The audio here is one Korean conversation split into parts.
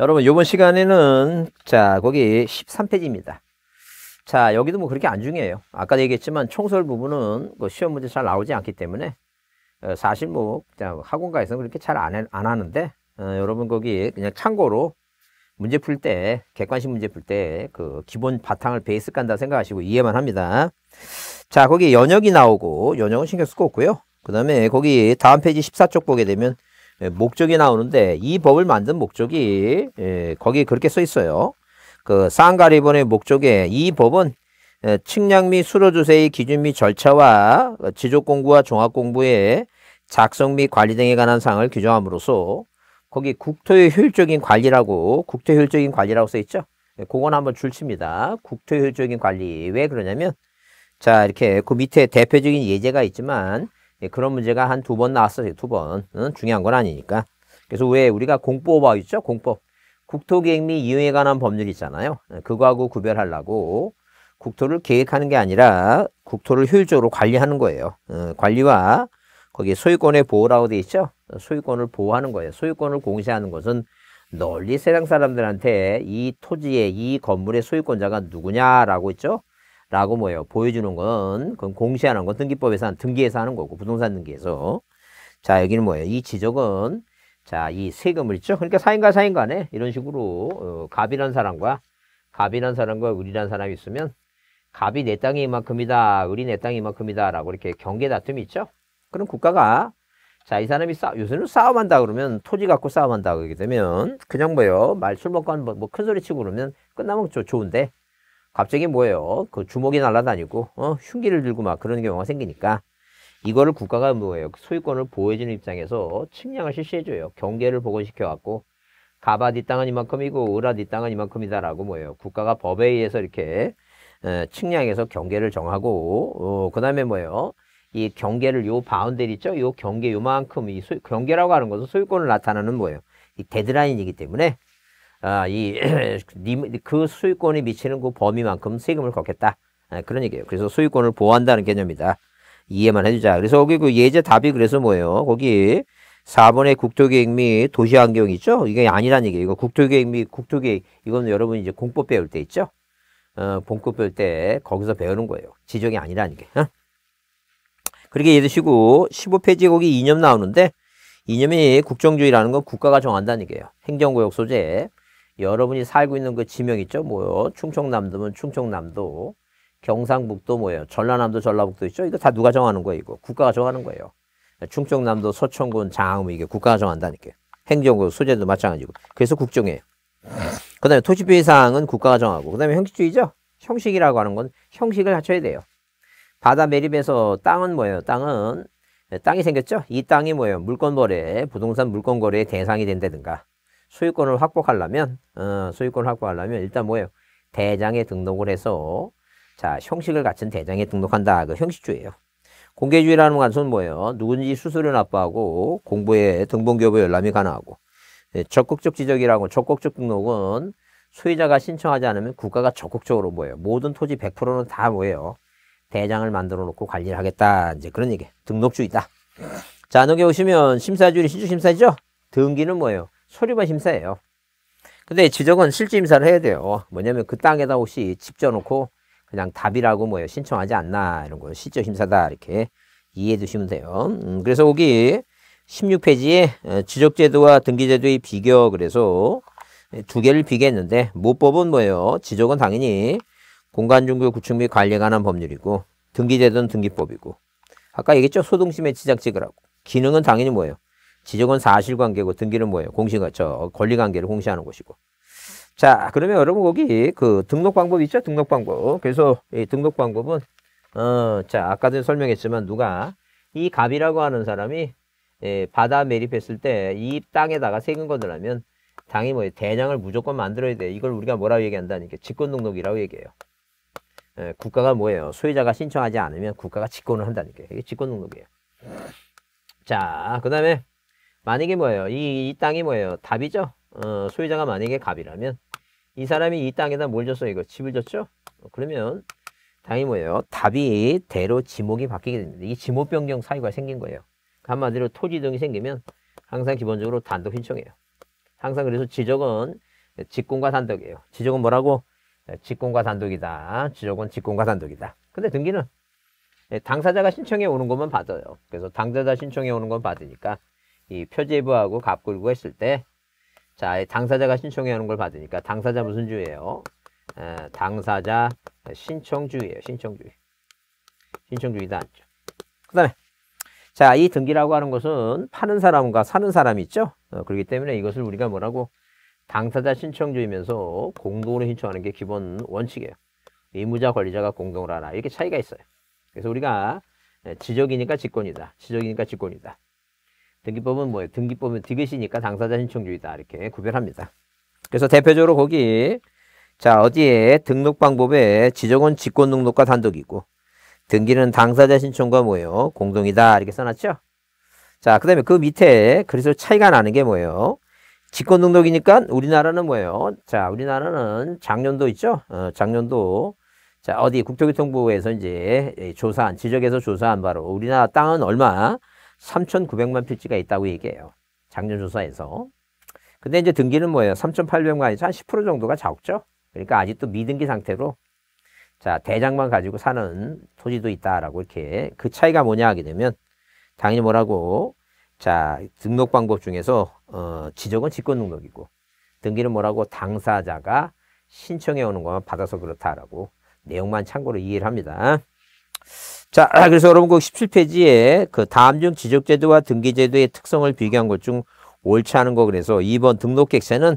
여러분 요번 시간에는 자 거기 13페이지입니다. 자 여기도 뭐 그렇게 안 중요해요. 아까 얘기했지만 총설 부분은 그 시험 문제 잘 나오지 않기 때문에 어, 사실 뭐 학원가에서는 그렇게 잘 안 안 하는데 어, 여러분 거기 그냥 참고로 문제 풀 때 객관식 문제 풀 때 그 기본 바탕을 베이스 깐다 생각하시고 이해만 합니다. 자 거기 연역이 나오고 연역은 신경 쓰고 없고요. 그 다음에 거기 다음 페이지 14쪽 보게 되면 예, 목적이 나오는데 이 법을 만든 목적이 예, 거기 에 그렇게 써 있어요. 그 상가리본의 목적에 이 법은 예, 측량 및 수로조세의 기준 및 절차와 지적공부와 종합공부의 작성 및 관리 등에 관한 사항을 규정함으로써 거기 국토의 효율적인 관리라고 국토 효율적인 관리라고 써 있죠. 그건 한번 줄칩니다. 국토 효율적인 관리 왜 그러냐면 자 이렇게 그 밑에 대표적인 예제가 있지만 예, 그런 문제가 한 두 번 나왔어요. 두 번. 응? 중요한 건 아니니까. 그래서 왜 우리가 공법화 있죠? 공법. 국토계획 및 이용에 관한 법률 있잖아요. 예, 그거하고 구별하려고 국토를 계획하는 게 아니라 국토를 효율적으로 관리하는 거예요. 어, 관리와 거기에 소유권의 보호라고 돼 있죠. 소유권을 보호하는 거예요. 소유권을 공시하는 것은 널리 세상 사람들한테 이 토지의 이 건물의 소유권자가 누구냐라고 있죠. 라고 뭐예요? 보여주는 건, 그건 공시하는 건 등기법에서, 한, 등기에서 하는 거고, 부동산 등기에서. 자, 여기는 뭐예요? 이 지적은, 자, 이 세금을 있죠? 그러니까 사인과 사인 간에 이런 식으로, 어, 갑이란 사람과, 갑이란 사람과 을이란 사람이 있으면, 갑이 내 땅이 이만큼이다, 을이 내 땅이 이만큼이다, 라고 이렇게 경계 다툼이 있죠? 그럼 국가가, 자, 이 사람이 싸, 요새는 싸움한다 그러면, 토지 갖고 싸움한다 그러게 되면, 그냥 뭐예요? 말술 먹고 한, 뭐, 큰 소리 치고 그러면 끝나면 좋, 좋은데, 갑자기 뭐예요? 그 주먹이 날아다니고 어? 흉기를 들고 막 그런 경우가 생기니까 이거를 국가가 뭐예요? 그 소유권을 보호해주는 입장에서 측량을 실시해줘요. 경계를 복원시켜갖고 가바 디 땅은 이만큼이고 을라 디 땅은 이만큼이다라고 뭐예요? 국가가 법에 의해서 이렇게 에, 측량해서 경계를 정하고 어, 그 다음에 뭐예요? 이 경계를 요 바운데리 있죠? 요 경계 요만큼 이 소유, 경계라고 하는 것은 소유권을 나타내는 뭐예요? 이 데드라인이기 때문에 아, 이 그 수익권이 미치는 그 범위만큼 세금을 걷겠다. 아, 그런 얘기예요. 그래서 수익권을 보호한다는 개념이다. 이해만 해주자. 그래서 거기 그 예제 답이 그래서 뭐예요? 거기 4번의 국토계획 및 도시환경 있죠? 이게 아니란 얘기예요. 이거 국토계획 및 국토계획 이건 여러분 이제 공법 배울 때 있죠? 어, 공법 배울 때 거기서 배우는 거예요. 지정이 아니라는 게. 어? 그렇게 얘드시고 15페이지 거기 이념 나오는데 이념이 국정주의라는 건 국가가 정한다는 얘기예요. 행정구역 소재. 여러분이 살고 있는 그 지명 있죠? 뭐요? 충청남도면 충청남도, 경상북도 뭐예요? 전라남도, 전라북도 있죠? 이거 다 누가 정하는 거예요, 이거? 국가가 정하는 거예요. 충청남도, 서천군, 장항 이게 국가가 정한다니까. 요 행정구, 소재도 마찬가지고. 그래서 국정이에요. 그 다음에 토지표의 사항은 국가가 정하고, 그 다음에 형식주의죠? 형식이라고 하는 건 형식을 갖춰야 돼요. 바다 매립에서 땅은 뭐예요? 땅은 땅이 생겼죠? 이 땅이 뭐예요? 물건거래, 부동산 물건거래의 대상이 된다든가 소유권을 확보하려면 어, 소유권을 확보하려면 일단 뭐예요? 대장에 등록을 해서 자 형식을 갖춘 대장에 등록한다. 그형식주예요 공개주의라는 관 것은 뭐예요? 누군지 수수료 납부하고 공부에 등본교부에 열람이 가능하고 예, 적극적 지적이라고 적극적 등록은 소유자가 신청하지 않으면 국가가 적극적으로 뭐예요? 모든 토지 100%는 다 뭐예요? 대장을 만들어 놓고 관리를 하겠다. 이제 그런 얘기. 등록주의다. 자, 여기 오시면 심사주의 신주심사죠 등기는 뭐예요? 소류만 심사예요. 근데 지적은 실질 심사를 해야 돼요. 뭐냐면 그 땅에다 혹시 집 져놓고 그냥 답이라고 뭐예요. 신청하지 않나 이런 거 실질 심사다 이렇게 이해해 주시면 돼요. 음, 그래서 여기 16페이지에 어, 지적제도와 등기제도의 비교 그래서 두 개를 비교했는데 모법은 뭐예요? 지적은 당연히 공간중개 구축 및 관리에 관한 법률이고 등기제도는 등기법이고 아까 얘기했죠? 소등심의 지적지그라고 기능은 당연히 뭐예요? 지적은 사실관계고 등기는 뭐예요? 공식, 시죠 권리관계를 공시하는 것이고. 자, 그러면 여러분 거기 그 등록 방법 있죠? 등록 방법. 그래서 이 등록 방법은 어, 자, 아까 도 설명했지만 누가 이 갑이라고 하는 사람이 예, 바다 매립했을 때 이 땅에다가 세금 거들라면 당이 뭐예요대장을 무조건 만들어야 돼. 이걸 우리가 뭐라고 얘기한다니까 직권 등록이라고 얘기해요. 예, 국가가 뭐예요? 소유자가 신청하지 않으면 국가가 직권을 한다니까. 이게 직권 등록이에요. 자, 그다음에 만약에 뭐예요? 이, 이 땅이 뭐예요? 답이죠? 어, 소유자가 만약에 갑이라면 이 사람이 이 땅에다 뭘 줬어? 이거 집을 줬죠? 어, 그러면 당연히 뭐예요? 답이 대로 지목이 바뀌게 됩니다. 이 지목 변경 사유가 생긴 거예요. 그 한마디로 토지 등이 생기면 항상 기본적으로 단독 신청해요. 항상 그래서 지적은 직권과 단독이에요. 지적은 뭐라고? 예, 직권과 단독이다. 지적은 직권과 단독이다. 근데 등기는 예, 당사자가 신청해 오는 것만 받아요. 그래서 당사자 신청해 오는 건 받으니까 이 표제부하고 갑글고 했을 때 자, 당사자가 신청해 하는걸 받으니까 당사자 무슨 주예요? 에, 당사자 신청주의예요. 신청주의. 신청주의도 않죠. 그 다음에 자, 이 등기라고 하는 것은 파는 사람과 사는 사람이 있죠. 어, 그렇기 때문에 이것을 우리가 뭐라고 당사자 신청주의면서 공동으로 신청하는 게 기본 원칙이에요. 의무자 권리자가 공동으로 하나 이렇게 차이가 있어요. 그래서 우리가 지적이니까 직권이다. 지적이니까 직권이다. 등기법은 뭐예요? 등기법은 디귿이니까 당사자 신청주의다 이렇게 구별합니다. 그래서 대표적으로 거기 자 어디에 등록 방법에 지정은 직권 등록과 단독이고 등기는 당사자 신청과 뭐예요? 공동이다 이렇게 써놨죠? 자그 다음에 그 밑에 그래서 차이가 나는 게 뭐예요? 직권 등록이니까 우리나라는 뭐예요? 자 우리나라는 작년도 있죠? 어, 작년도 자 어디 국토교통부에서 이제 예, 조사한 지적에서 조사한 바로 우리나라 땅은 얼마? 3,900만 필지가 있다고 얘기해요. 작년 조사에서. 근데 이제 등기는 뭐예요? 3,800만에서 한10% 정도가 자죠 그러니까 아직도 미등기 상태로 자 대장만 가지고 사는 토지도 있다라고 이렇게 그 차이가 뭐냐 하게 되면 당연히 뭐라고 자 등록 방법 중에서 어, 지적은 직권 등록이고 등기는 뭐라고 당사자가 신청해 오는 것만 받아서 그렇다라고 내용만 참고로 이해를 합니다. 자, 아, 그래서 여러분 그 17페이지에 그 다음 중 지적제도와 등기제도의 특성을 비교한 것 중 옳지 않은 거 그래서 2번 등록객세는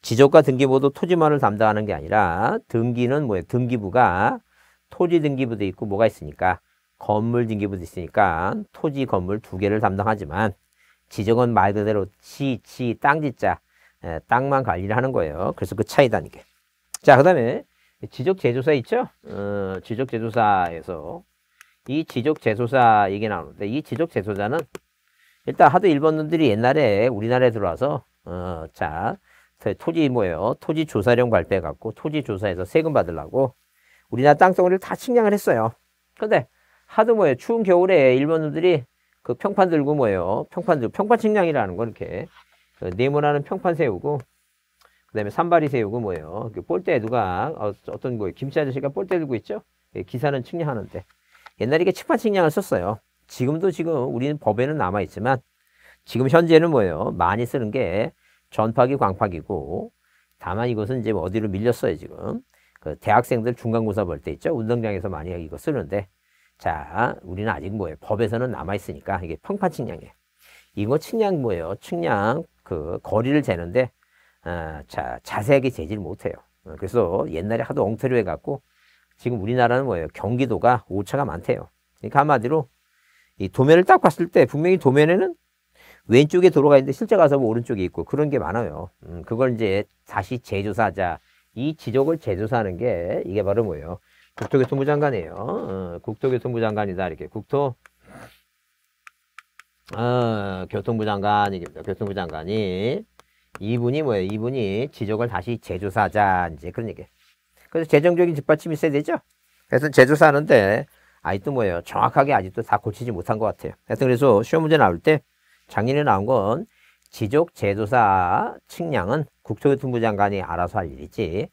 지적과 등기 모두 토지만을 담당하는 게 아니라 등기는 뭐예요? 등기부가 토지 등기부도 있고 뭐가 있으니까 건물 등기부도 있으니까 토지 건물 두 개를 담당하지만 지적은 말 그대로 지, 지, 땅 지자 예, 땅만 관리를 하는 거예요. 그래서 그 차이다는 게. 자, 그 다음에 지적제조사 있죠? 어, 지적제조사에서 이 지적 재소사 얘기 나오는데 이 지적 재소자는 일단 하도 일본 놈들이 옛날에 우리나라에 들어와서 어, 자 토지 뭐예요? 토지 조사령 발표해 갖고 토지 조사에서 세금 받으려고 우리나라 땅덩어리를 다 측량을 했어요. 근데 하도 뭐예요? 추운 겨울에 일본 놈들이 그 평판 들고 뭐예요? 평판 들 평판 측량이라는 거 이렇게 그 네모나는 평판 세우고 그다음에 산발이 세우고 뭐예요? 그볼대 누가 어, 어떤 거예요? 뭐 김치 아저씨가 볼대 들고 있죠? 예, 기사는 측량하는데 옛날에 이게 측판측량을 썼어요. 지금도 지금 우리는 법에는 남아있지만 지금 현재는 뭐예요? 많이 쓰는 게 전파기, 광파기고 다만 이것은 이제 어디로 밀렸어요 지금. 그 대학생들 중간고사 볼 때 있죠. 운동장에서 많이 이거 쓰는데 자 우리는 아직 뭐예요? 법에서는 남아있으니까 이게 평판측량이에요. 이거 측량 뭐예요? 측량 그 거리를 재는데 아, 자, 자세하게 재질 못해요. 그래서 옛날에 하도 엉터리 해갖고 지금 우리나라는 뭐예요? 경기도가 오차가 많대요. 그러니까 한마디로 이 도면을 딱 봤을 때 분명히 도면에는 왼쪽에 도로가 있는데 실제 가서 뭐 오른쪽에 있고 그런 게 많아요. 음, 그걸 이제 다시 재조사하자. 이 지적을 재조사하는 게 이게 바로 뭐예요? 국토교통부 장관이에요. 어, 국토교통부 장관이다. 이렇게 국토 어, 교통부 장관이니다 교통부 장관이 이분이 뭐예요? 이분이 지적을 다시 재조사하자. 이제 그런 얘기 예요 그래서 재정적인 뒷받침이 있어야 되죠. 그래서 제조사하는데 아직도 뭐예요. 정확하게 아직도 다 고치지 못한 것 같아요. 하여튼 그래서 시험 문제 나올 때 작년에 나온 건 지적 제조사 측량은 국토교통부 장관이 알아서 할 일이지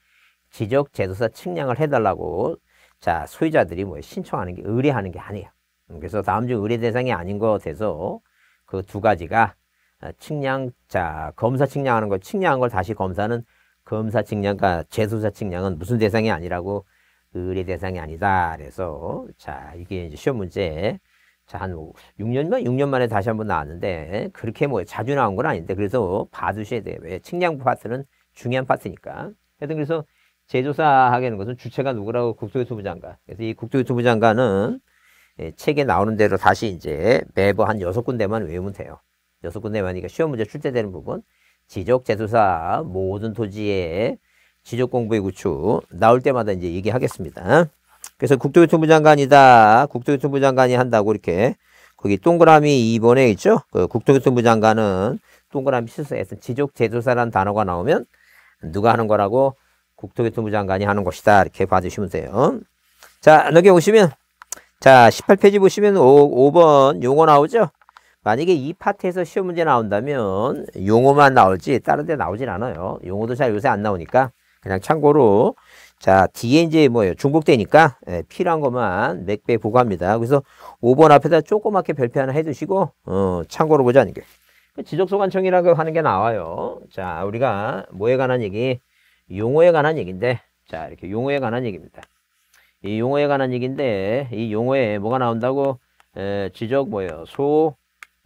지적 제조사 측량을 해달라고 자 소유자들이 뭐 신청하는 게 의뢰하는 게 아니에요. 음, 그래서 다음 중 의뢰 대상이 아닌 것에서 그 두 가지가 어, 측량 자 검사 측량하는 걸 측량한 걸 다시 검사는 검사 측량과 재수사 측량은 무슨 대상이 아니라고 의뢰 대상이 아니다. 그래서 자 이게 이제 시험 문제 자한 6년만 6년 만에 다시 한번 나왔는데 그렇게 뭐 자주 나온 건 아닌데 그래서 봐주셔야 돼요. 왜 측량 파트는 중요한 파트니까. 하여튼 그래서 재조사하게는 것은 주체가 누구라고 국토교통부 장관. 그래서 이국토교통부 장관은 예, 책에 나오는 대로 다시 이제 매번 한 여섯 군데만 외우면 돼요. 여섯 군데만이니까 시험 문제 출제되는 부분. 지적 재수사 모든 토지에 지적 공부의 구축 나올 때마다 이제 얘기하겠습니다. 그래서 국토교통부 장관이다. 국토교통부 장관이 한다고 이렇게 거기 동그라미 2번에 있죠. 그 국토교통부 장관은 동그라미 실수에서 지적 재조사라는 단어가 나오면 누가 하는 거라고 국토교통부 장관이 하는 것이다. 이렇게 봐주시면 돼요. 자, 여기 오시면 자, 18페이지 보시면 5, 5번 용어 나오죠? 만약에 이 파트에서 시험 문제 나온다면 용어만 나올지 다른 데 나오진 않아요. 용어도 잘 요새 안 나오니까 그냥 참고로 자 뒤에 이제 뭐예요 중복되니까 예, 필요한 것만 맥배 보고 합니다. 그래서 5번 앞에다 조그맣게 별표 하나 해두시고 어, 참고로 보자는 게 그 지적소관청이라고 하는 게 나와요. 자 우리가 뭐에 관한 얘기 용어에 관한 얘기인데 자 이렇게 용어에 관한 얘기입니다. 이 용어에 관한 얘기인데 이 용어에 뭐가 나온다고 에, 지적 뭐예요 소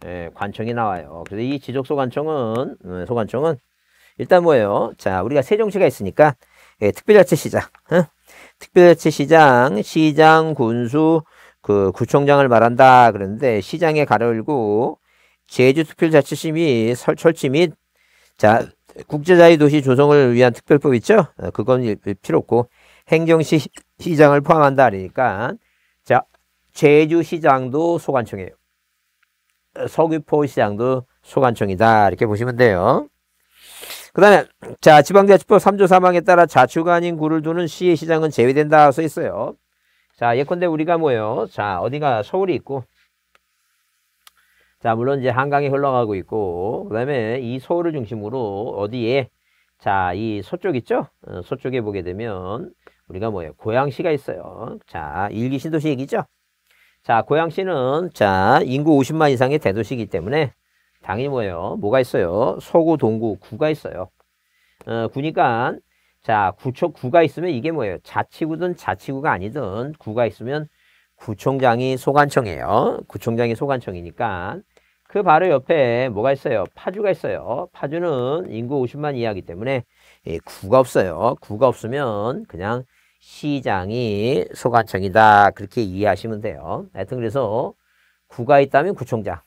예, 관청이 나와요. 그래서 이 지적 소관청은 음, 소관청은 일단 뭐예요? 자, 우리가 세종시가 있으니까 예, 특별자치시장, 어? 특별자치시장, 시장, 군수, 그 구청장을 말한다. 그런데 시장에 가려고 제주특별자치시 및 설치 및 자, 국제자위 도시 조성을 위한 특별법 있죠? 어, 그건 필요 없고 행정시 시장을 포함한다 그러니까 자 제주시장도 소관청이에요. 서귀포시장도 소관청이다 이렇게 보시면 돼요. 그 다음에 자 지방자치법 3조 3항에 따라 자치구 아닌 구를 두는 시의 시장은 제외된다 써 있어요. 자 예컨대 우리가 뭐예요? 자 어디가 서울이 있고 자 물론 이제 한강이 흘러가고 있고 그 다음에 이 서울을 중심으로 어디에 자이 서쪽 있죠? 어, 서쪽에 보게 되면 우리가 뭐예요? 고양시가 있어요. 자 일기 신도시 얘기죠? 자, 고양시는 자, 인구 50만 이상의 대도시이기 때문에 당연히 뭐예요? 뭐가 있어요? 서구, 동구, 구가 있어요. 어, 구니까 자, 구청 구가 있으면 이게 뭐예요? 자치구든 자치구가 아니든 구가 있으면 구청장이 소관청이에요. 구청장이 소관청이니까 그 바로 옆에 뭐가 있어요? 파주가 있어요. 파주는 인구 50만 이하이기 때문에 예, 구가 없어요. 구가 없으면 그냥 시장이 소관청이다. 그렇게 이해하시면 돼요. 하여튼 그래서 구가 있다면 구청장,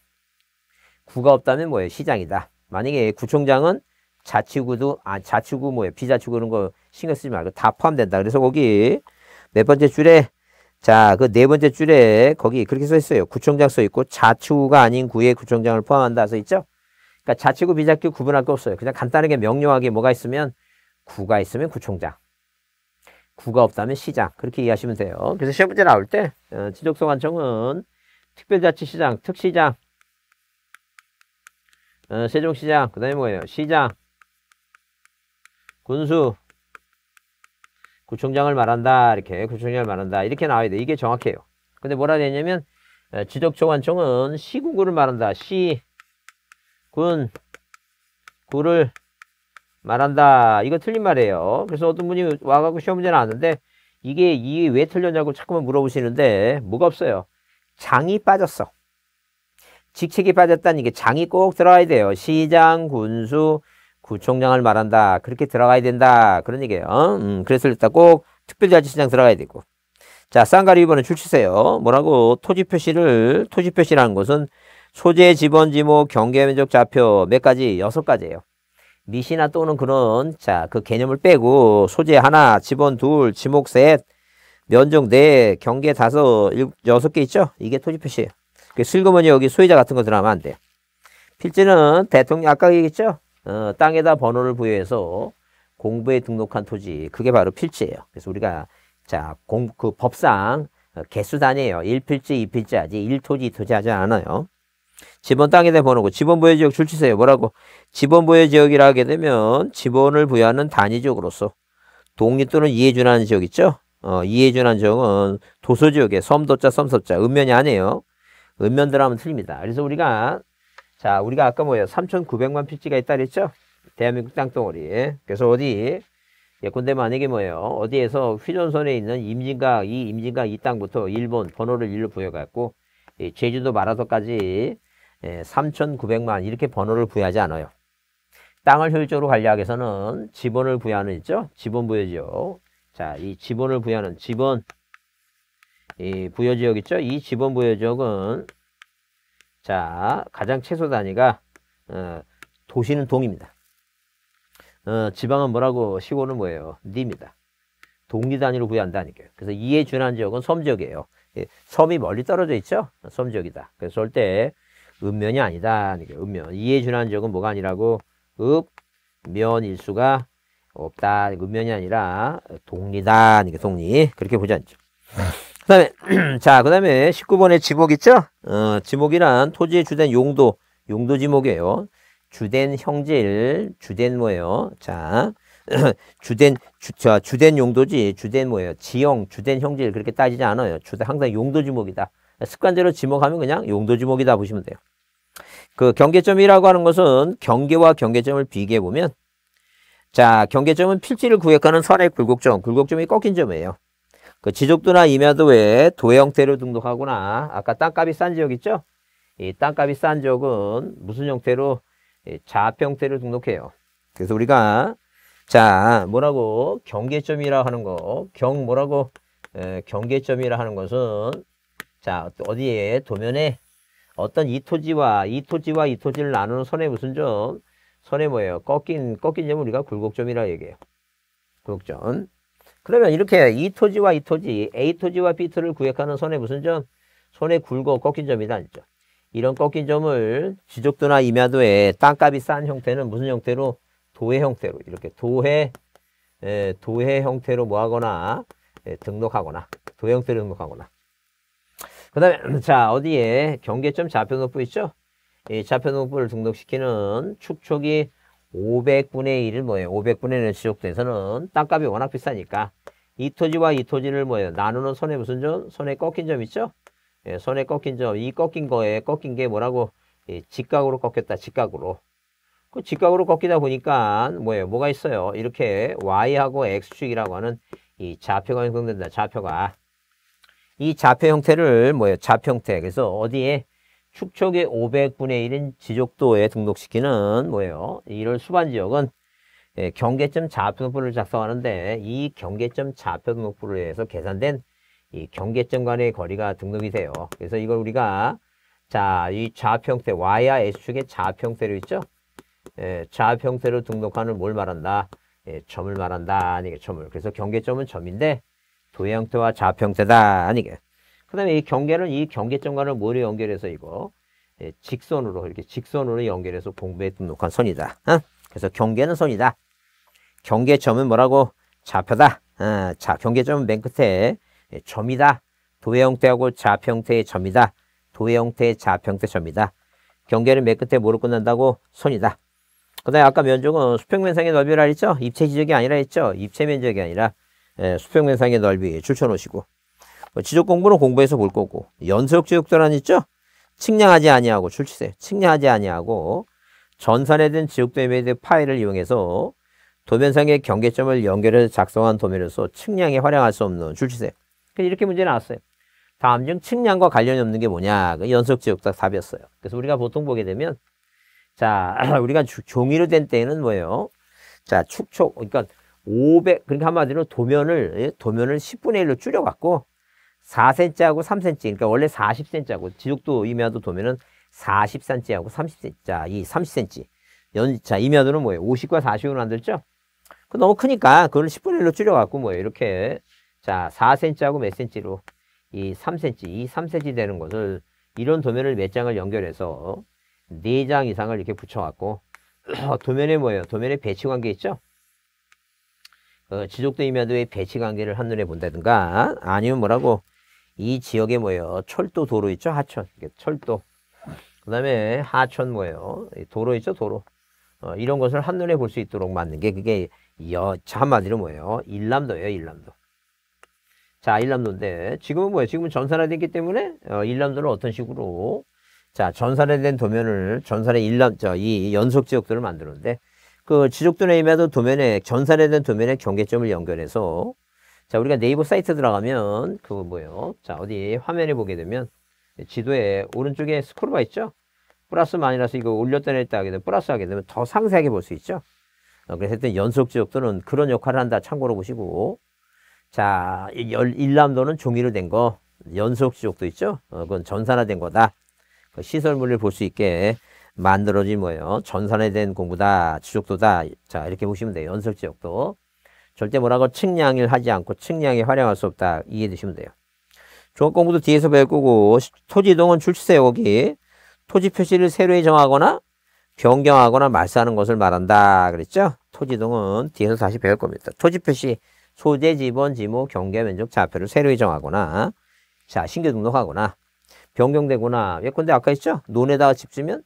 구가 없다면 뭐예요? 시장이다. 만약에 구청장은 자치구도, 아, 자치구 뭐예요? 비자치구 그런 거 신경 쓰지 말고 다 포함된다. 그래서 거기 몇 번째 줄에 자, 그 네 번째 줄에 거기 그렇게 써 있어요. 구청장 써 있고 자치구가 아닌 구의 구청장을 포함한다 써 있죠? 그러니까 자치구 비자치구 구분할 게 없어요. 그냥 간단하게 명료하게 뭐가 있으면 구가 있으면 구청장. 구가 없다면 시장 그렇게 이해하시면 돼요. 그래서 시험 문제 나올 때 어, 지적성 관청은 특별자치시장, 특시장, 어, 세종시장, 그 다음에 뭐예요? 시장, 군수, 구청장을 말한다 이렇게 구청장을 말한다 이렇게 나와야 돼 이게 정확해요 근데 뭐라 되냐면 어, 지적초관청은 시군구를 말한다 시군 구를 말한다. 이거 틀린 말이에요. 그래서 어떤 분이 와갖고 시험 문제 나왔는데 이게 이 왜 틀렸냐고 자꾸만 물어보시는데 뭐가 없어요. 장이 빠졌어. 직책이 빠졌다는 이게 장이 꼭 들어가야 돼요. 시장, 군수, 구청장을 말한다. 그렇게 들어가야 된다. 그런 얘기예요. 음, 그래서 일단 꼭 특별자치시장 들어가야 되고. 자, 쌍가리 2번은 출치세요. 뭐라고? 토지 표시를, 토지 표시라는 것은 소재, 지번, 지목, 경계 면적, 좌표 몇 가지? 여섯 가지예요. 미시나 또는 그런 자그 개념을 빼고 소재 하나, 집원 둘, 지목 셋, 면적 네, 경계 다섯, 일, 여섯 개 있죠? 이게 토지 표시예요. 그 슬그머니 여기 소유자 같은 거 들어가면 안 돼요. 필지는 대통령 아까 얘기했죠? 어, 땅에다 번호를 부여해서 공부에 등록한 토지 그게 바로 필지예요. 그래서 우리가 자, 공, 그 법상 개수 단위예요. 1필지, 2필지 하지 1토지, 2토지 하지 않아요. 지번 땅에 대해 번호고 지번 부여 지역 줄치세요. 뭐라고? 지번 부여 지역이라 하게 되면 지번을 부여하는 단위적으로서 독립 또는 이해 준하는 지역 있죠? 어, 이해 준하는 지역은 도서 지역에 섬도자 섬섭자 읍면이 아니에요. 읍면들 하면 틀립니다. 그래서 우리가 자 우리가 아까 뭐예요? 3,900만 필지가 있다 그랬죠? 대한민국 땅덩어리. 그래서 어디 예컨대 만약에 뭐예요? 어디에서 휘전선에 있는 임진각 이 임진각 이 땅부터 일본 번호를 일로 부여갖고 예, 제주도 마라도까지 3,900만 예, 이렇게 번호를 부여하지 않아요. 땅을 효율적으로 관리하기 위해서는 지번을 부여하는 있죠. 지번 부여지 자, 이 지번을 부여하는 지번 이 부여 지역 있죠? 이 지번 부여 지역은 자, 가장 최소 단위가 어, 도시는 동입니다. 어, 지방은 뭐라고 시골은 뭐예요? 니입니다. 동리 단위로 부여한다니까요. 그래서 이에 준한 지역은 섬 지역이에요. 예, 섬이 멀리 떨어져 있죠? 섬 지역이다. 그래서 올때 읍면이 아니다. 읍면 이에 준한 적은 뭐가 아니라고? 읍면일수가 없다. 읍면이 아니라 동리다. 동리. 그렇게 보지 않죠. 그 다음에, 자, 그 다음에 19번에 지목 있죠? 어, 지목이란 토지의 주된 용도, 용도 지목이에요. 주된 형질, 주된 뭐예요? 자, 주된, 주, 자, 주된 용도지, 주된 뭐예요? 지형, 주된 형질, 그렇게 따지지 않아요. 주된, 항상 용도 지목이다. 습관대로 지목하면 그냥 용도 지목이다 보시면 돼요. 그 경계점이라고 하는 것은 경계와 경계점을 비교해 보면 자 경계점은 필지를 구획하는 선의 굴곡점, 굴곡점이 꺾인 점이에요. 그 지적도나 임야도 외에 도해 형태로 등록하거나 아까 땅값이 싼 지역 있죠? 이 땅값이 싼 지역은 무슨 형태로 자합 형태로 등록해요. 그래서 우리가 자 뭐라고 경계점이라 하는 거, 경 뭐라고 에, 경계점이라 하는 것은 자 어디에 도면에 어떤 이 토지와 이 토지와 이 토지를 나누는 선의 무슨 점? 선의 뭐예요? 꺾인 꺾인 점 우리가 굴곡점이라 얘기해요. 굴곡점. 그러면 이렇게 이 토지와 이 토지, A 토지와 B 토를 구획하는 선의 무슨 점? 선의 굴곡 꺾인 점이다 있죠 이런 꺾인 점을 지적도나 임야도에 땅값이 싼 형태는 무슨 형태로? 도해 형태로 이렇게 도해 에, 도해 형태로 뭐하거나 에, 등록하거나 도해 형태로 등록하거나 그 다음에 자 어디에 경계점 좌표농부 있죠? 이 좌표농부를 등록시키는 축촉이 500분의 1을 뭐예요? 500분의 1 지속돼서는 땅값이 워낙 비싸니까 이 토지와 이 토지를 뭐예요? 나누는 손에 무슨 점? 손에 꺾인 점 있죠? 예, 손에 꺾인 점, 이 꺾인 거에 꺾인 게 뭐라고? 예, 직각으로 꺾였다, 직각으로. 그 직각으로 꺾이다 보니까 뭐예요? 뭐가 있어요? 이렇게 y하고 x축이라고 하는 이 좌표가 형성된다, 좌표가. 이 좌표 형태를 뭐예요? 좌표 형태. 그래서 어디에 축척의 500분의 1인 지적도에 등록시키는 뭐예요? 이럴 수반 지역은 예, 경계점 좌표 등록부를 작성하는데 이 경계점 좌표 등록부를 위 해서 계산된 이 경계점 간의 거리가 등록이 돼요. 그래서 이걸 우리가 자, 이 좌표 형태 y와 x축의 좌표 형태로 있죠? 예, 좌표 형태로 등록하는 뭘 말한다? 예, 점을 말한다. 아니, 점을. 그래서 경계점은 점인데 도의 형태와 좌표 형태다. 아니게. 그 다음에 이 경계는 이 경계점과는 뭐로 연결해서 이거 예, 직선으로 이렇게 직선으로 연결해서 공부에 등록한 선이다. 어? 그래서 경계는 선이다. 경계점은 뭐라고? 좌표다. 어, 자, 경계점은 맨 끝에 예, 점이다. 도의 형태하고 좌표 형태의 점이다. 도의 형태의 좌표 형태 점이다. 경계는 맨 끝에 뭐로 끝난다고? 선이다. 그 다음에 아까 면적은 수평면상의 넓이라 했죠? 입체 지적이 아니라 했죠? 입체 면적이 아니라 예, 수평 면상의 넓이 줄쳐놓으시고 뭐 지적 공부는 공부해서 볼 거고 연소 지역도란 있죠? 측량하지 아니하고 출치세 측량하지 아니하고 전산에든 지역도에 대해 파일을 이용해서 도면상의 경계점을 연결해서 작성한 도면에서 측량에 활용할 수 없는 출치세 이렇게 문제 나왔어요. 다음 중 측량과 관련이 없는 게 뭐냐? 그 연속 지역도 답이었어요. 그래서 우리가 보통 보게 되면 자 우리가 주, 종이로 된 때에는 뭐예요? 자축초 그러니까 500 그러니까 한마디로 도면을 예, 도면을 10분의 1로 줄여갖고 4cm하고 3cm 그러니까 원래 40cm하고 지속도 임야도 도면은 43cm하고 30cm 자, 이 30cm 연, 자 임야도는 뭐예요? 50과 45는 안 됐죠? 그 너무 크니까 그걸 10분의 1로 줄여갖고 뭐예요? 이렇게 자 4cm하고 몇 cm로 이 3cm 이 3cm 되는 것을 이런 도면을 몇 장을 연결해서 4장 이상을 이렇게 붙여갖고 도면에 뭐예요? 도면에 배치 관계 있죠? 어, 지속된 임야도의 배치 관계를 한눈에 본다든가 아니면 뭐라고 이 지역에 뭐예요 철도 도로 있죠 하천 철도 그 다음에 하천 뭐예요 도로 있죠 도로 어, 이런 것을 한눈에 볼 수 있도록 만든 게 그게 여, 한마디로 뭐예요 일남도예요 일남도 자 일남도인데 지금은 뭐예요 지금은 전산화됐기 때문에 어, 일남도는 어떤 식으로 자 전산화된 도면을 전산의 일남 저이 연속 지역들을 만드는데 그 지적도 네임에도 도면에 전산에 대한 도면에 경계점을 연결해서 자 우리가 네이버 사이트 들어가면 그 뭐예요? 자 어디 화면에 보게 되면 지도에 오른쪽에 스크롤바 있죠? 플러스 마이너스 이거 올렸다 냈다 하게 되면 플러스 하게 되면 더 상세하게 볼 수 있죠? 어, 그래서 일단 연속 지역도는 그런 역할을 한다 참고로 보시고 자 일람도는 종이로 된 거 연속 지역도 있죠? 어, 그건 전산화된 거다. 그 시설물을 볼 수 있게 만들어진 뭐예요? 전산에 대한 공부다, 지적도다. 자, 이렇게 보시면 돼요. 연설 지적도. 절대 뭐라고 측량을 하지 않고 측량에 활용할 수 없다. 이해되시면 돼요. 종합 공부도 뒤에서 배울 거고, 토지 동은 출시세 여기. 토지 표시를 새로에 정하거나 변경하거나 말소하는 것을 말한다. 그랬죠? 토지 동은 뒤에서 다시 배울 겁니다. 토지 표시, 소재, 지번, 지목, 경계, 면적, 좌표를 새로에 정하거나, 자, 신규 등록하거나, 변경되거나, 예컨대 아까 했죠? 논에다가 집 주면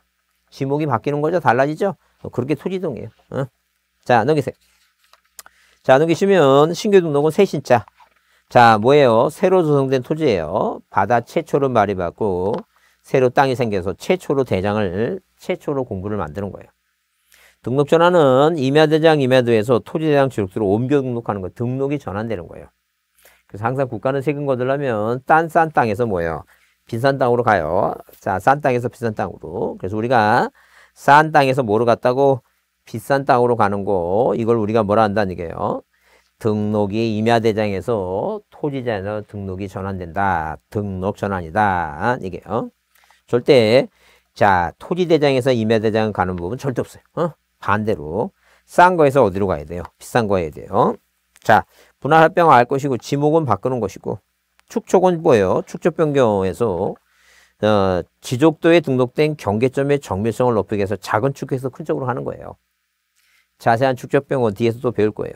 지목이 바뀌는 거죠. 달라지죠. 뭐 그렇게 토지동이에요. 어? 자 넘기세요. 자 넘기시면 신규 등록은 새 신자. 자 뭐예요? 새로 조성된 토지예요. 바다 최초로 말이 받고 새로 땅이 생겨서 최초로 대장을 최초로 공부를 만드는 거예요. 등록 전환은 임야대장 임야도에서 토지대장 지속수로 옮겨 등록하는 거예요 등록이 전환되는 거예요. 그래서 항상 국가는 세금 거들려면 딴 싼 땅에서 뭐예요? 빈산 땅으로 가요. 자, 싼 땅에서 비싼 땅으로. 그래서 우리가 싼 땅에서 뭐로 갔다고 비싼 땅으로 가는 거 이걸 우리가 뭐라 한다는 얘기예요. 등록이 임야대장에서 토지자에서 등록이 전환된다. 등록 전환이다. 이게요. 절대 자 토지대장에서 임야대장 가는 부분 절대 없어요. 어? 반대로 싼 거에서 어디로 가야 돼요? 비싼 거에 돼요. 자 분할합병 알 것이고 지목은 바꾸는 것이고 축촉은 뭐예요? 축적 변경에서 어, 지적도에 등록된 경계점의 정밀성을 높이기 위해서 작은 축에서 큰 쪽으로 하는 거예요. 자세한 축적 변경 뒤에서 또 배울 거예요.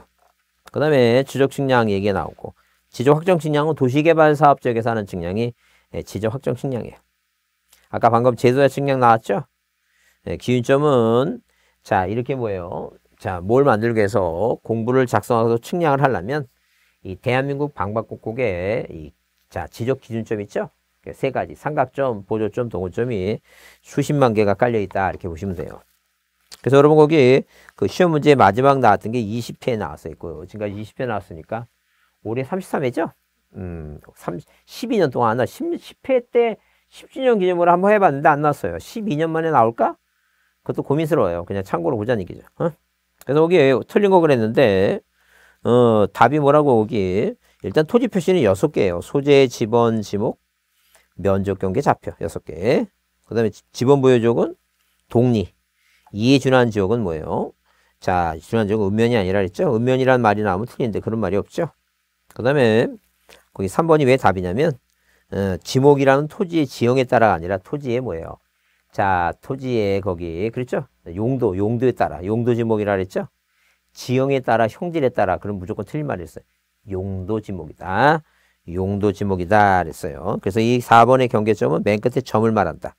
그 다음에 지적 측량 얘기 나오고 지적 확정 측량은 도시개발 사업 지역에서 하는 측량이 예, 지적 확정 측량이에요. 아까 방금 제도자 측량 나왔죠? 네, 기준점은 자 이렇게 뭐예요? 자 뭘 만들기 위해서 공부를 작성하고 측량을 하려면 이 대한민국 방방곡곡에이 자, 지적 기준점 있죠? 세 가지 삼각점, 보조점, 동호점이 수십만 개가 깔려 있다 이렇게 보시면 돼요. 그래서 여러분 거기 그 시험 문제 마지막 나왔던 게 20회 나왔어 있고 요 그 지금까지 20회 나왔으니까 올해 33회죠? 음, 30, 12년 동안 안 10, 10회 때 10주년 기념으로 한번 해봤는데 안 나왔어요. 12년 만에 나올까? 그것도 고민스러워요. 그냥 참고로 보자는 얘기죠. 어? 그래서 거기 틀린 거 그랬는데 어, 답이 뭐라고 거기 일단 토지 표시는 여섯 개예요 소재, 지번, 지목, 면적 경계, 좌표 여섯 개그 다음에 지번 부여지역은 동리. 이에 준한 지역은 뭐예요? 자, 준한 지역은 읍면이 아니라 했죠? 읍면이란 말이 나오면 틀리는데 그런 말이 없죠? 그 다음에 거기 3번이 왜 답이냐면 어, 지목이라는 토지의 지형에 따라 아니라 토지의 뭐예요? 자, 토지의 거기 그렇죠? 용도, 용도에 따라 용도 지목이라 그랬죠? 지형에 따라 형질에 따라 그럼 무조건 틀린 말이었어요. 용도 지목이다. 용도 지목이다 그랬어요. 그래서 이 4번의 경계점은 맨 끝에 점을 말한다.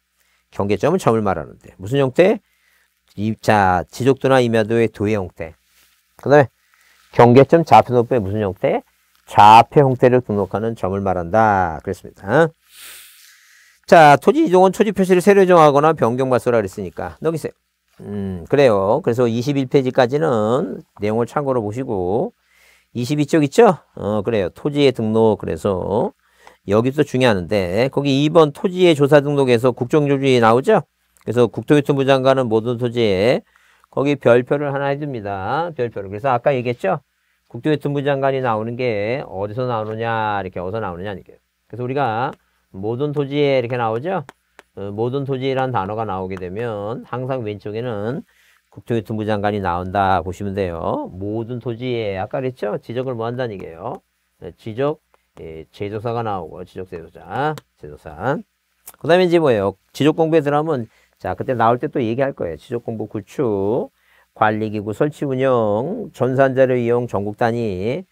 경계점은 점을 말하는데 무슨 형태? 이, 자 지속도나 임야도의 도의 형태. 그 다음에 경계점 좌표 높의 이 무슨 형태? 좌표 형태를 등록하는 점을 말한다. 그랬습니다. 자 토지 이동은 토지 표시를 새로 정하거나 변경 발소라 그랬으니까 넘기세요. 음 그래요. 그래서 21페이지까지는 내용을 참고로 보시고 22쪽 있죠? 어, 그래요. 토지의 등록. 그래서 여기도 중요한데 거기 2번 토지의 조사 등록에서 국정조정이 나오죠? 그래서 국토교통부 장관은 모든 토지에 거기 별표를 하나 해줍니다. 별표를. 그래서 아까 얘기했죠? 국토교통부 장관이 나오는 게 어디서 나오느냐, 이렇게 어디서 나오느냐, 이렇게. 그래서 우리가 모든 토지에 이렇게 나오죠? 어, 모든 토지란 단어가 나오게 되면 항상 왼쪽에는 국토교통부 장관이 나온다 보시면 돼요. 모든 토지에 아까 그랬죠? 지적을 뭐 한다는 얘기예요. 네, 지적 예, 제조사가 나오고 지적 제조사, 제조사그 다음에 이제 뭐예요? 지적 공부에 들어가면 자 그때 나올 때 또 얘기할 거예요. 지적 공부 구축, 관리기구 설치 운영, 전산자료 이용 전국 단위,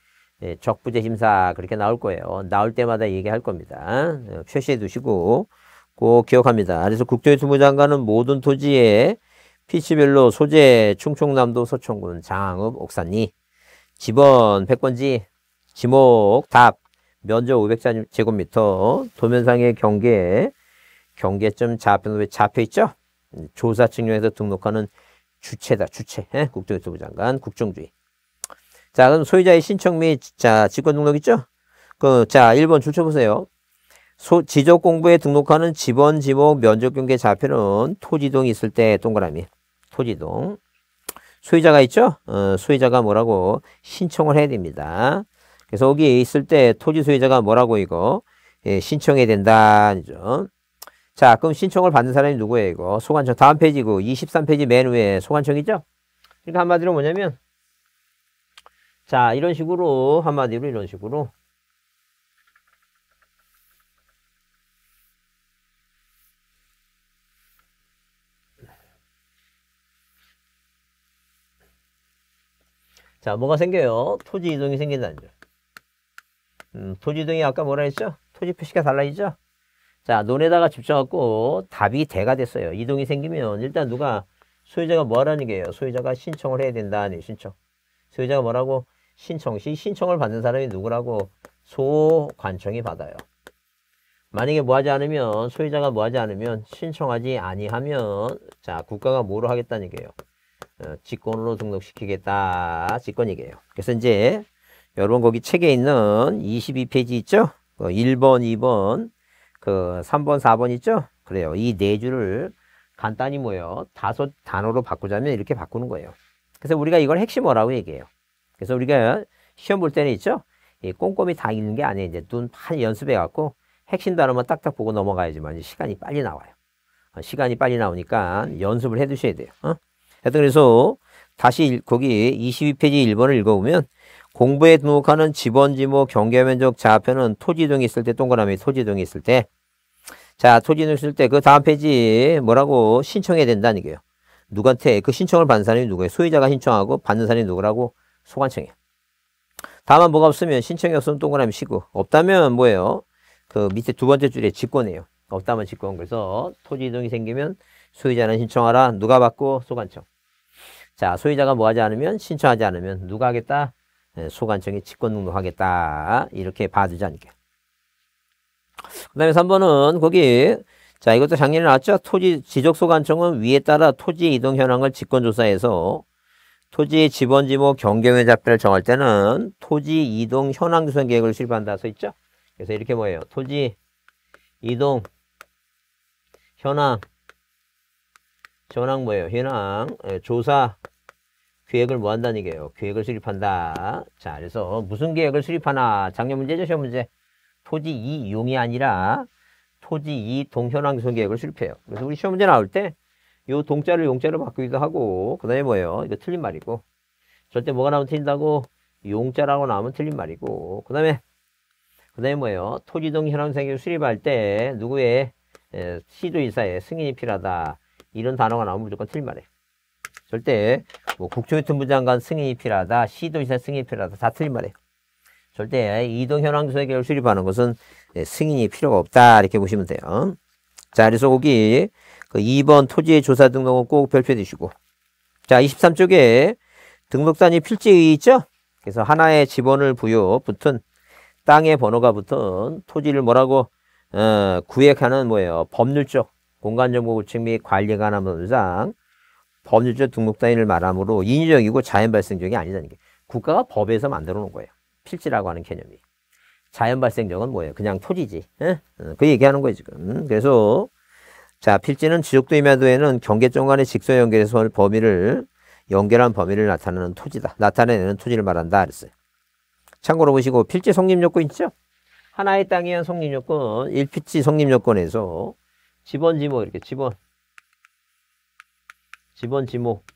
예, 적부재 심사 그렇게 나올 거예요. 나올 때마다 얘기할 겁니다. 예, 표시해 두시고 꼭 기억합니다. 그래서 국토교통부 장관은 모든 토지에 피치별로 소재 충청남도 서천군 장읍 옥산리 집원 100번지 지목 답 면적 500제곱미터 도면상의 경계 경계점 좌표는 왜 좌표 있죠? 음, 조사 측면에서 등록하는 주체다 주체 예? 국토교통부 장관 국정주의 자 그럼 소유자의 신청 및 자 직권 등록 있죠? 그자 1번 줄쳐 보세요. 소, 지적 공부에 등록하는 지번 지목 면적 경계 좌표는 토지동이 있을 때 동그라미 토지동 소유자가 있죠? 어, 소유자가 뭐라고 신청을 해야 됩니다. 그래서 여기 있을 때 토지 소유자가 뭐라고 이거 예, 신청해야 된다. 죠 자, 그럼 신청을 받는 사람이 누구예요, 이거? 소관청. 다음 페이지고, 23페이지 그 맨 위에 소관청이죠? 그러니까 한마디로 뭐냐면, 자, 이런 식으로, 한마디로 이런 식으로, 자, 뭐가 생겨요? 토지 이동이 생긴다는 점. 음, 토지 이동이 아까 뭐라 했죠? 토지 표시가 달라지죠? 자, 논에다가 집중하고 답이 대가 됐어요. 이동이 생기면 일단 누가 소유자가 뭐라는 게요? 소유자가 신청을 해야 된다 네, 신청. 소유자가 뭐라고? 신청 시 신청을 받는 사람이 누구라고? 소관청이 받아요. 만약에 뭐 하지 않으면 소유자가 뭐 하지 않으면 신청하지 아니하면 자 국가가 뭐로 하겠다는 얘기예요. 어, 직권으로 등록시키겠다. 직권이에요. 그래서 이제 여러분 거기 책에 있는 22페이지 있죠? 그 1번, 2번, 그 3번, 4번 있죠? 그래요. 이 네 줄을 간단히 모여 다섯 단어로 바꾸자면 이렇게 바꾸는 거예요. 그래서 우리가 이걸 핵심어라고 얘기해요. 그래서 우리가 시험 볼 때는 있죠? 예, 꼼꼼히 다 읽는 게 아니에요. 이제 눈 판 연습해갖고 핵심 단어만 딱딱 보고 넘어가야지만 시간이 빨리 나와요. 어, 시간이 빨리 나오니까 연습을 해두셔야 돼요. 어? 하여튼 그래서 다시 거기 22페이지 1번을 읽어보면 공부에 등록하는 지번지목 경계면적 좌표는 토지등이 있을 때 동그라미 토지등이 있을 때 자, 토지등 있을 때 그 다음 페이지 뭐라고 신청해야 된다는 얘기예요. 누구한테 그 신청을 받는 사람이 누구예요? 소유자가 신청하고 받는 사람이 누구라고? 소관청이에요. 다만 뭐가 없으면 신청이 없으면 동그라미 치고 없다면 뭐예요? 그 밑에 두 번째 줄에 직권이에요. 없다면 직권. 그래서 토지 등이 생기면 소유자는 신청하라. 누가 받고? 소관청. 자, 소유자가 뭐 하지 않으면 신청하지 않으면 누가 하겠다? 예, 소관청이 직권 등록하겠다. 이렇게 봐주지 않게. 그 다음에 3번은 거기 자 이것도 작년에 나왔죠. 토지 지적소관청은 위에 따라 토지 이동 현황을 직권조사해서 토지 의 지번지목 경계회 잡배를 정할 때는 토지 이동 현황 조성 계획을 실시한다 써 있죠. 그래서 이렇게 뭐예요. 토지 이동 현황 현황 뭐예요? 현황 예, 조사 계획을 뭐 한다는 얘기예요? 계획을 수립한다. 자, 그래서 무슨 계획을 수립하나? 작년 문제죠, 시험 문제. 토지 이용이 아니라 토지 이동 현황 개선 계획을 수립해요. 그래서 우리 시험 문제 나올 때 요 동자를 용자로 바꾸기도 하고 그다음에 뭐예요? 이거 틀린 말이고 절대 뭐가 나오면 틀린다고 용자라고 나오면 틀린 말이고 그다음에 그다음에 뭐예요? 토지동 현황 생계를 수립할 때 누구의 예, 시도이사의 승인이 필요하다. 이런 단어가 나오면 무조건 틀린말해 절대 뭐 국토교통부 장관 승인이 필요하다, 시도지사 승인이 필요하다 다 틀리말해 절대 이동 현황 조사 계획을 수립는 것은 예, 승인이 필요가 없다 이렇게 보시면 돼요. 자 그래서 거기 그 2번 토지의 조사 등록은 꼭 별표해 시고자 23쪽에 등록단위 필지의 있죠? 그래서 하나의 지번을 부여 붙은 땅의 번호가 붙은 토지를 뭐라고 어, 구획하는 뭐예요? 법률적 공간정보 구축 및 관리가 남론상 법률적 등록단위를 말하므로 인위적이고 자연 발생적이 아니다는 게 국가가 법에서 만들어 놓은 거예요. 필지라고 하는 개념이. 자연 발생적은 뭐예요? 그냥 토지지. 에? 예? 어, 그 얘기하는 거예요, 지금. 그래서 자, 필지는 지역도 임야도에는 경계점 간의 직선 연결서 범위를 연결한 범위를 나타내는 토지다. 나타내는 토지를 말한다 그랬어요. 참고로 보시고 필지 성립 요건 있죠? 하나의 땅이한 성립 요건, 일필지 성립 요건에서 집원 지목 이렇게 집원 집원 지목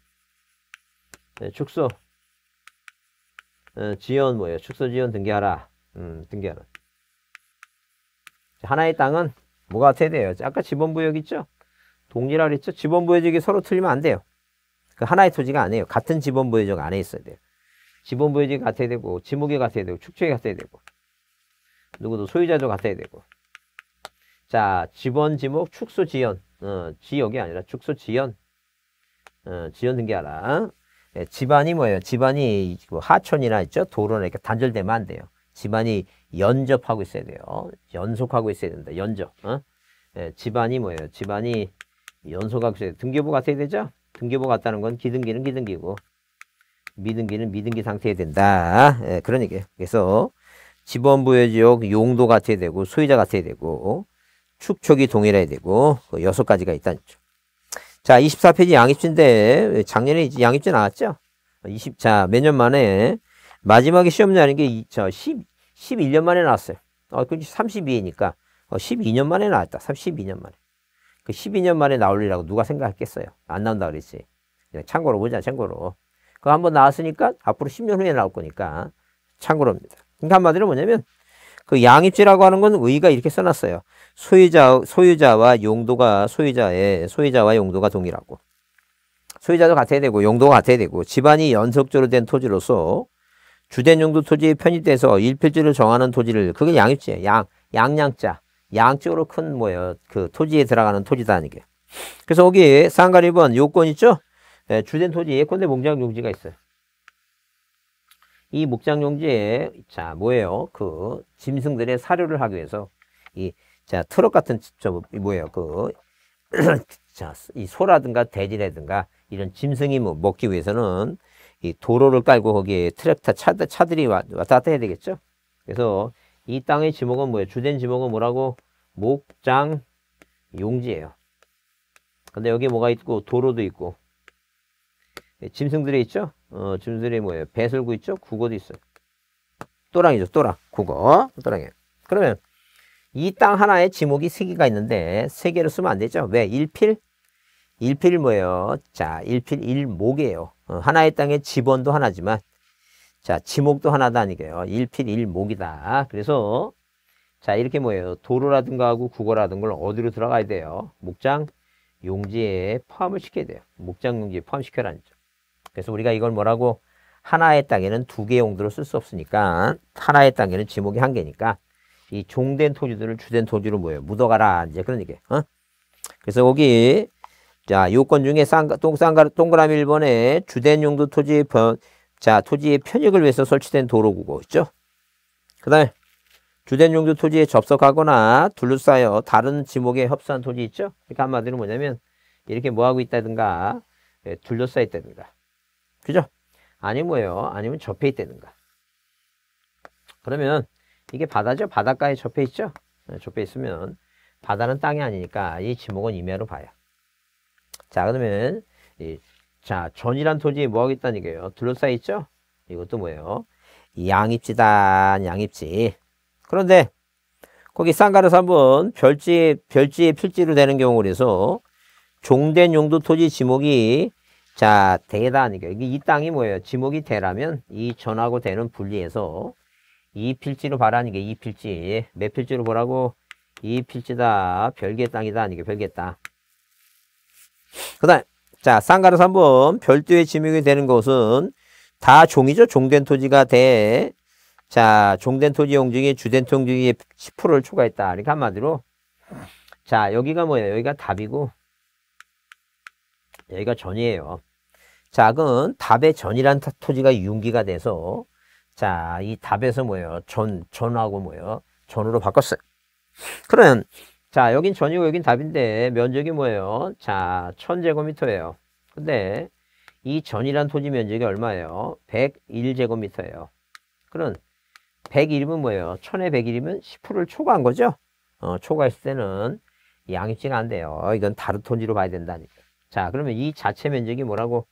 네, 축소 어, 지연 뭐예요? 축소 지연 등기하라. 음, 등기하라. 하나의 땅은 뭐가 같아야 요 아까 지번 부역 있죠? 동일화 그랬죠? 지번 부여적이 서로 틀리면 안 돼요. 그 하나의 토지가 아니에요. 같은 지번 부여적 안에 있어야 돼요. 지번 부여적 같아야 되고, 지목이 같아야 되고, 축적이 같아야 되고, 누구도 소유자도 같아야 되고. 자, 지번 지목 축소 지연. 어, 지역이 아니라 축소 지연. 어, 지연 등기하라. 예, 집안이 뭐예요? 집안이 뭐 하천이나 있죠? 도로나 단절되면 안 돼요. 집안이 연접하고 있어야 돼요. 어? 연속하고 있어야 된다. 연접. 어? 예, 집안이 뭐예요? 집안이 연속하고 있어야 돼 등기부 같아야 되죠? 등기부 같다는 건 기등기는 기등기고 미등기는 미등기 상태에 된다. 예, 그런 얘기예요. 그래서 지번부여지역 용도 같아야 되고 소유자 같아야 되고 축촉이 동일해야 되고 그 여섯 가지가 있다는 거죠. 자, 24페이지 양입진인데 작년에 이제 양입진 나왔죠? 20, 자, 몇 년 만에 마지막에 시험 이라는게 2, 저 10, 11년 만에 나왔어요. 어, 그 32회니까 어, 12년 만에 나왔다. 32년 만에. 그 12년 만에 나올리라고 누가 생각했겠어요? 안 나온다 그랬지. 그냥 참고로 보자, 참고로. 그거 한번 나왔으니까 앞으로 10년 후에 나올 거니까 참고로입니다. 그러니까 한마디로 뭐냐면 그 양입지라고 하는 건 의의가 이렇게 써놨어요. 소유자 소유자와 용도가 소유자의 소유자와 용도가 동일하고 소유자도 같아야 되고 용도가 같아야 되고 집안이 연속적으로 된 토지로서 주된 용도 토지에 편입돼서 일필지를 정하는 토지를 그게 양육지예요양 양양자 양적으로 큰 뭐예요 그 토지에 들어가는 토지다는 게. 그래서 여기 상가리 1번 요건 있죠? 네, 주된 토지에 꼰대 목장 용지가 있어요. 이 목장 용지에 자 뭐예요? 그 짐승들의 사료를 하기 위해서 이 자, 트럭 같은 저 뭐예요? 그 자, 이 소라든가 돼지라든가 이런 짐승이 뭐 먹기 위해서는 이 도로를 깔고 거기에 트랙터 차 차들이 왔다 갔다 해야 되겠죠? 그래서 이 땅의 지목은 뭐예요? 주된 지목은 뭐라고? 목장 용지예요. 근데 여기 뭐가 있고 도로도 있고 예, 짐승들이 있죠? 어, 짐승들이 뭐예요? 배설구 있죠? 국어도 있어요. 또랑이죠, 또랑. 국어. 또랑이에요. 그러면 이땅 하나에 지목이 세 개가 있는데 세 개를 쓰면 안 되죠. 왜? 일필? 일필이 뭐예요? 자, 일필 일목이에요. 어, 하나의 땅에 집원도 하나지만 자, 지목도 하나다니까요. 일필 일목이다. 그래서 자, 이렇게 뭐예요? 도로라든가 하고 국어라든가 걸 어디로 들어가야 돼요? 목장 용지에 포함을 시켜야 돼요. 목장 용지에 포함시켜라는 거죠. 그래서 우리가 이걸 뭐라고 하나의 땅에는 두 개 용도로 쓸 수 없으니까 하나의 땅에는 지목이 한 개니까 이 종된 토지들을 주된 토지로 뭐예 묻어가라. 이제 그런 얘기 어? 그래서 거기 자, 요건 중에 쌍 동쌍가, 동그라미 1번에 주된 용도 토지 자, 토지의 편익을 위해서 설치된 도로구고 있죠? 그 다음에 주된 용도 토지에 접속하거나 둘러싸여 다른 지목에 협소한 토지 있죠? 그러니까 한마디로 뭐냐면 이렇게 뭐하고 있다든가 예, 둘러싸여 있다든가 그죠? 아니 뭐예요? 아니면 접해 있다든가 그러면 이게 바다죠. 바닷가에 접해 있죠. 네, 접해 있으면 바다는 땅이 아니니까 이 지목은 임야로 봐요. 자 그러면 이, 자 전이란 토지에 뭐하겠다는 얘기예요. 둘러싸여 있죠. 이것도 뭐예요. 양입지다 양입지. 그런데 거기 쌍가르서 한번 별지 별지의 필지로 되는 경우 그래서 종된 용도 토지 지목이 자 대다 아니 이게 이 땅이 뭐예요? 지목이 대라면 이 전하고 대는 분리해서 2필지로 바라는 게 2필지 몇 필지로 보라고 2필지다 별개 땅이다 아니게 별개 땅그 다음 자 쌍가루 3번 별도의 지목이 되는 것은 다 종이죠 종된 토지가 대자 종된 토지 용증이 주된 토지의 10%를 초과했다 그러니 한마디로 자 여기가 뭐예요 여기가 답이고 여기가 전이에요 자 그럼 답의 전이란 토지가 융기가 돼서 자, 이 답에서 뭐예요? 전, 전하고 뭐예요? 전으로 바꿨어요. 그러면 자, 여긴 전이고 여긴 답인데, 면적이 뭐예요? 자, 천제곱미터예요 근데, 이 전이란 토지 면적이 얼마예요? 101제곱미터예요. 그럼, 101이면 뭐예요? 1000에 101이면 10%를 초과한 거죠? 어, 초과했을 때는 양입지가 안 돼요. 이건 다른 토지로 봐야 된다니까. 자, 그러면 이 자체 면적이 뭐라고?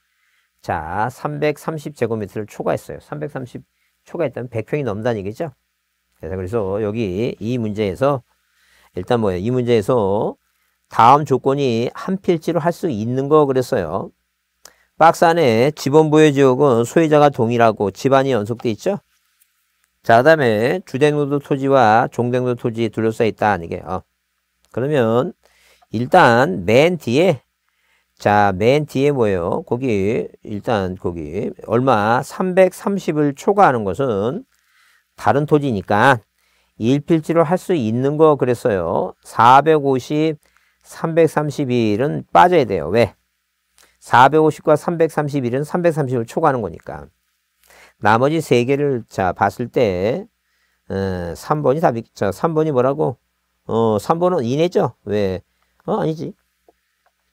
자, 330제곱미터를 초과했어요. 330 초과했다면 100평이 넘다는 는 얘기죠. 그래서, 그래서 여기 이 문제에서 일단 뭐예요? 이 문제에서 다음 조건이 한 필지로 할 수 있는 거 그랬어요. 박스 안에 집원 부여 지역은 소유자가 동일하고 집안이 연속돼 있죠. 자, 그 다음에 주택노도 토지와 종택노도 토지 둘러싸여 있다. 이게 요 어. 그러면 일단 맨 뒤에 자, 맨 뒤에 뭐예요? 거기 일단 거기 얼마 330을 초과하는 것은 다른 토지니까 일필지로 할 수 있는 거 그랬어요. 450, 331은 빠져야 돼요. 왜? 450과 331은 330을 초과하는 거니까. 나머지 세 개를 자 봤을 때 어, 3번이 답이 자 3번이 뭐라고? 어 3번은 2내죠 왜? 어 아니지.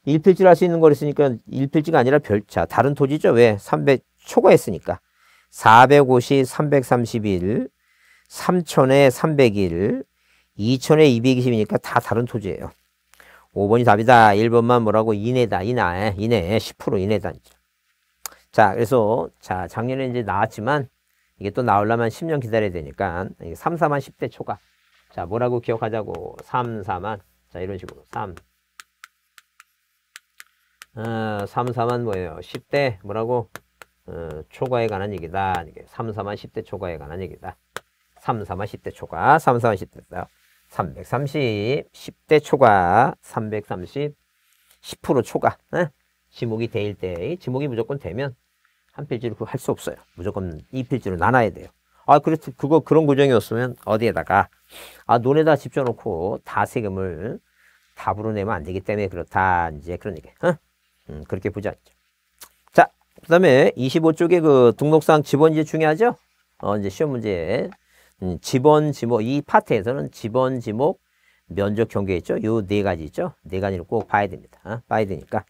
일필지를할수 있는 거랬으니까 일필지가 아니라 별차. 다른 토지죠. 왜? 300 초과했으니까. 450, 331, 3천에 301, 2천에 220이니까 다 다른 토지예요. 5번이 답이다. 1번만 뭐라고 이내다. 이내. 이내. 10% 이내다. 자, 그래서 자, 작년에 이제 나왔지만 이게 또 나오려면 10년 기다려야 되니까 3, 4만 10대 초과. 자, 뭐라고 기억하자고. 3, 4만. 자, 이런 식으로. 3, 3, 어, 4만 뭐예요? 10대 뭐라고? 어, 초과에 관한 얘기다. 3, 4만 10대 초과에 관한 얘기다. 3, 4만 10대 초과. 3, 4만 10대. 초과. 330. 10대 초과. 330. 10% 초과. 에? 지목이 대일 때. 지목이 무조건 되면 한 필지를 할수 없어요. 무조건 이 필지로 나눠야 돼요. 아, 그래서 그거 그런 구정이었으면 어디에다가 아, 논에다 집져놓고 다 세금을 답으로 내면 안 되기 때문에 그렇다. 이제 그런 얘기. 어? 음, 그렇게 보지 않죠. 자, 그 다음에 25쪽에 그 등록사항 지 중요하죠? 어, 이제 시험 문제 음, 지번 지목, 이 파트에서는 지번 지목, 면적 경계 있죠? 요 네 가지 있죠? 네 가지를 꼭 봐야 됩니다. 어? 봐야 되니까.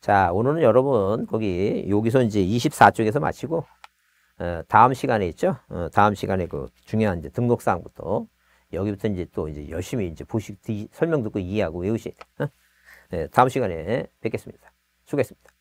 자, 오늘은 여러분, 거기, 여기서 이제 24쪽에서 마치고, 어, 다음 시간에 있죠? 어, 다음 시간에 그 중요한 이제 등록사항부터, 여기부터 이제 또 이제 열심히 이제 보시, 설명 듣고 이해하고 외우셔 어? 네, 다음 시간에 뵙겠습니다. 수고했습니다.